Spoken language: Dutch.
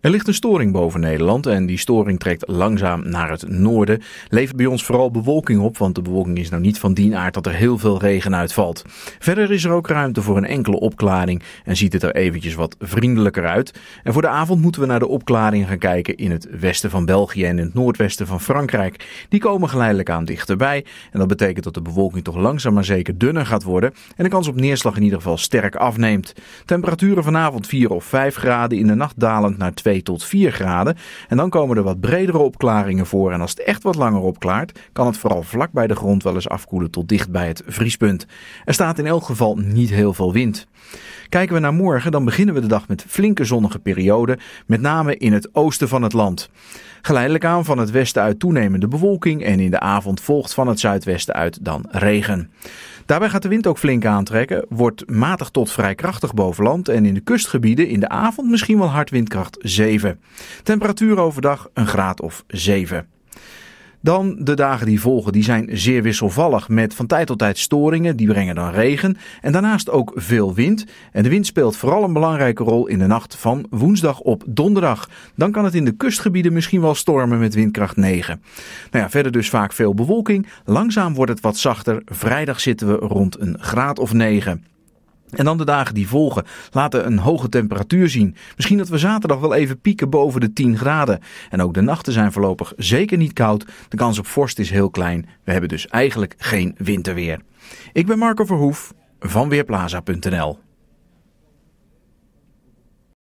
Er ligt een storing boven Nederland en die storing trekt langzaam naar het noorden. Levert bij ons vooral bewolking op, want de bewolking is nou niet van die aard dat er heel veel regen uitvalt. Verder is er ook ruimte voor een enkele opklaring en ziet het er eventjes wat vriendelijker uit. En voor de avond moeten we naar de opklaring gaan kijken in het westen van België en in het noordwesten van Frankrijk. Die komen geleidelijk aan dichterbij en dat betekent dat de bewolking toch langzaam maar zeker dunner gaat worden en de kans op neerslag in ieder geval sterk afneemt. Temperaturen vanavond 4 of 5 graden, in de nacht dalend naar 2 tot 4 graden. En dan komen er wat bredere opklaringen voor. En als het echt wat langer opklaart, kan het vooral vlak bij de grond wel eens afkoelen tot dicht bij het vriespunt. Er staat in elk geval niet heel veel wind. Kijken we naar morgen, dan beginnen we de dag met flinke zonnige perioden, met name in het oosten van het land. Geleidelijk aan van het westen uit toenemende bewolking en in de avond volgt van het zuidwesten uit dan regen. Daarbij gaat de wind ook flink aantrekken, wordt matig tot vrij krachtig boven land en in de kustgebieden in de avond misschien wel hard windkracht 7. Temperatuur overdag een graad of 7. Dan de dagen die volgen, die zijn zeer wisselvallig met van tijd tot tijd storingen, die brengen dan regen en daarnaast ook veel wind. En de wind speelt vooral een belangrijke rol in de nacht van woensdag op donderdag. Dan kan het in de kustgebieden misschien wel stormen met windkracht 9. Nou ja, verder dus vaak veel bewolking. Langzaam wordt het wat zachter. Vrijdag zitten we rond een graad of 9. En dan de dagen die volgen laten een hoge temperatuur zien. Misschien dat we zaterdag wel even pieken boven de 10 graden. En ook de nachten zijn voorlopig zeker niet koud. De kans op vorst is heel klein. We hebben dus eigenlijk geen winterweer. Ik ben Marco Verhoef van Weerplaza.nl.